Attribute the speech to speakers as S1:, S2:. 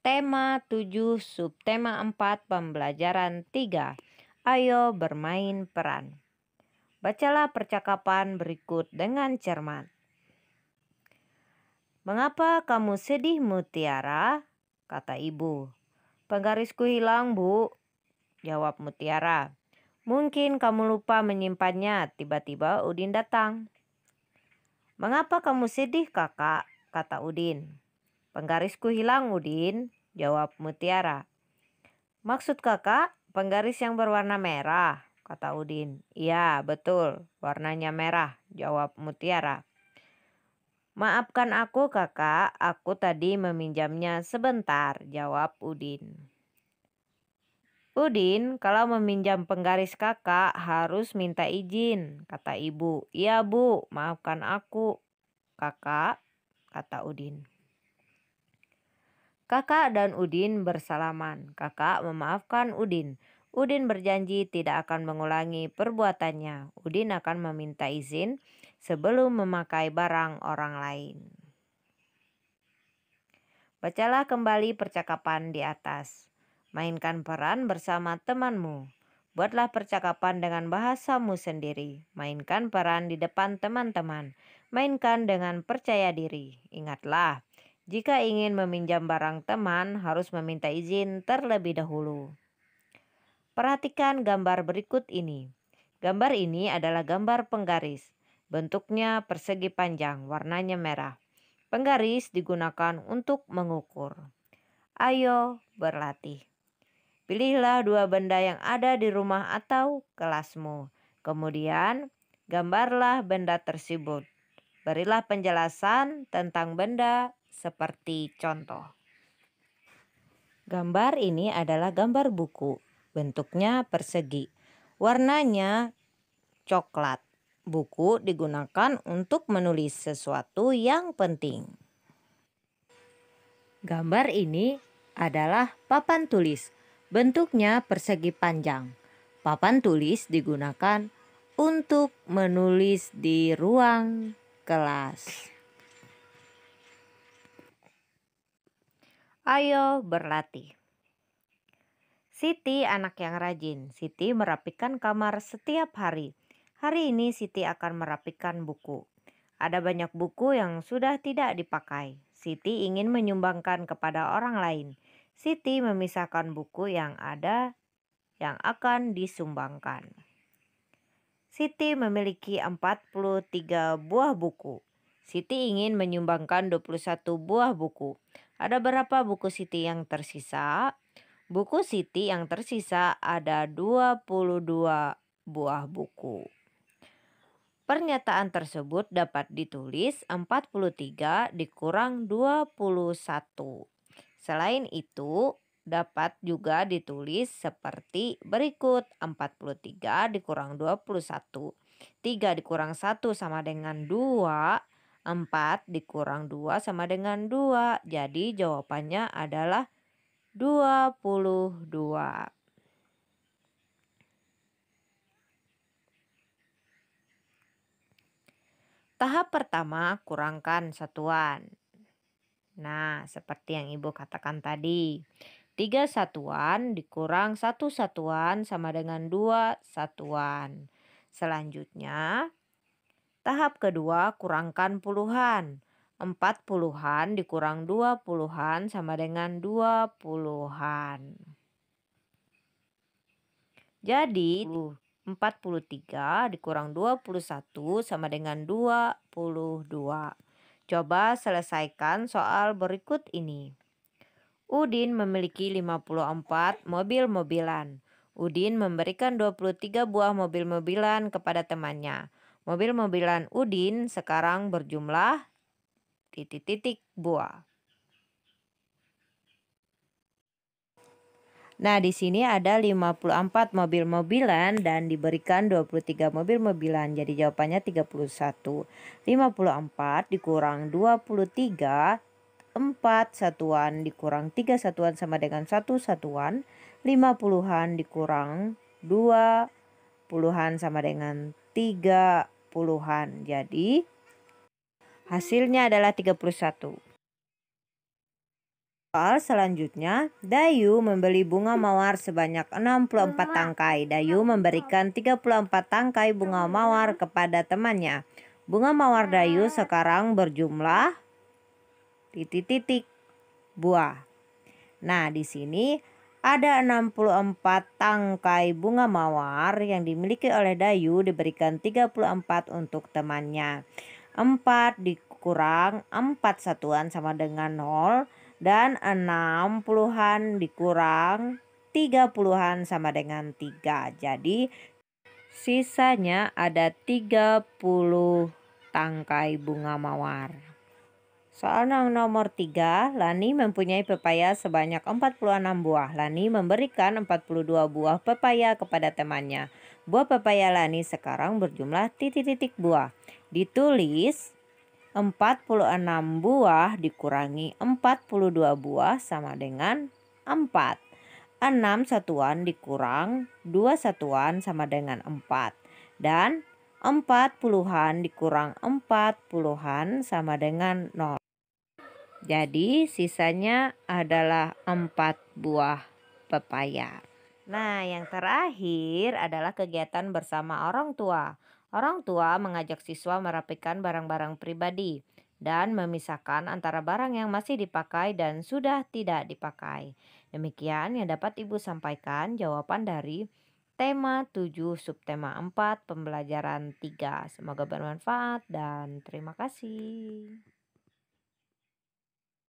S1: Tema 7, subtema 4, pembelajaran 3. Ayo bermain peran. Bacalah percakapan berikut dengan cermat. Mengapa kamu sedih, Mutiara? kata ibu. Penggarisku hilang, Bu, jawab Mutiara. Mungkin kamu lupa menyimpannya, tiba-tiba Udin datang. Mengapa kamu sedih, Kakak? kata Udin. Penggarisku hilang, Udin, jawab Mutiara. Maksud kakak, penggaris yang berwarna merah, kata Udin. Iya, betul, warnanya merah, jawab Mutiara. Maafkan aku kakak, aku tadi meminjamnya sebentar, jawab Udin. Udin, kalau meminjam penggaris kakak harus minta izin, kata ibu. Iya bu, maafkan aku. Kakak, kata Udin. Kakak dan Udin bersalaman. Kakak memaafkan Udin. Udin berjanji tidak akan mengulangi perbuatannya. Udin akan meminta izin sebelum memakai barang orang lain. Bacalah kembali percakapan di atas. Mainkan peran bersama temanmu. Buatlah percakapan dengan bahasamu sendiri. Mainkan peran di depan teman-teman. Mainkan dengan percaya diri. Ingatlah, jika ingin meminjam barang teman, harus meminta izin terlebih dahulu. Perhatikan gambar berikut ini. Gambar ini adalah gambar penggaris. Bentuknya persegi panjang, warnanya merah. Penggaris digunakan untuk mengukur. Ayo berlatih. Pilihlah dua benda yang ada di rumah atau kelasmu. Kemudian, gambarlah benda tersebut. Berilah penjelasan tentang benda seperti contoh. Gambar ini adalah gambar buku. Bentuknya persegi. Warnanya coklat. Buku digunakan untuk menulis sesuatu yang penting. Gambar ini adalah papan tulis. Bentuknya persegi panjang. Papan tulis digunakan untuk menulis di ruang kelas. Ayo berlatih. Siti anak yang rajin. Siti merapikan kamar setiap hari. Hari ini Siti akan merapikan buku. Ada banyak buku yang sudah tidak dipakai. Siti ingin menyumbangkan kepada orang lain. Siti memisahkan buku yang ada yang akan disumbangkan. Siti memiliki 43 buah buku. Siti ingin menyumbangkan 21 buah buku. Ada berapa buku Siti yang tersisa? Buku Siti yang tersisa ada 22 buah buku. Pernyataan tersebut dapat ditulis 43 dikurang 21. Selain itu, dapat juga ditulis seperti berikut 43 dikurang 21. 3 dikurang 1 sama dengan 2 4 dikurang 2 sama dengan 2. Jadi jawabannya adalah 22. Tahap pertama, kurangkan satuan. Nah, seperti yang Ibu katakan tadi, 3 satuan dikurang 1 satuan sama dengan 2 satuan. Selanjutnya, Tahap kedua, kurangkan puluhan. empat puluhan dikurang dua puluhan sama dengan dua puluhan. Jadi empat puluh tiga dikurang dua puluh satu sama dengan dua puluh dua. Coba selesaikan soal berikut ini. Udin memiliki 54 mobil-mobilan. Udin memberikan 23 buah mobil-mobilan kepada temannya. Mobil-mobilan Udin sekarang berjumlah titik-titik buah. Nah, di sini ada 54 mobil-mobilan dan diberikan 23 mobil-mobilan. Jadi jawabannya 31. 54 dikurang 23 4 satuan dikurang 3 satuan sama dengan 1 satuan. 50-an dikurang 2 puluhan sama dengan 3 puluhan. Jadi hasilnya adalah 31. Soal selanjutnya, Dayu membeli bunga mawar sebanyak 64 tangkai. Dayu memberikan 34 tangkai bunga mawar kepada temannya. Bunga mawar Dayu sekarang berjumlah titik-titik buah. Nah, di sini ada 64 tangkai bunga mawar yang dimiliki oleh Dayu diberikan 34 untuk temannya. 4 dikurang 4 satuan sama dengan 0 dan 6 puluhan dikurang 30 puluhan sama dengan 3. Jadi sisanya ada 30 tangkai bunga mawar. Soal nomor 3, Lani mempunyai pepaya sebanyak 46 buah. Lani memberikan 42 buah pepaya kepada temannya. Buah pepaya Lani sekarang berjumlah titik-titik buah. Ditulis 46 buah dikurangi 42 buah sama dengan 4. 6 satuan dikurang 2 satuan sama dengan 4. Dan 40-an dikurang 40-an sama dengan 0. Jadi sisanya adalah empat buah pepaya. Nah, yang terakhir adalah kegiatan bersama orang tua. Orang tua mengajak siswa merapikan barang-barang pribadi dan memisahkan antara barang yang masih dipakai dan sudah tidak dipakai. Demikian yang dapat Ibu sampaikan jawaban dari tema 7 subtema 4 pembelajaran 3. Semoga bermanfaat dan terima kasih.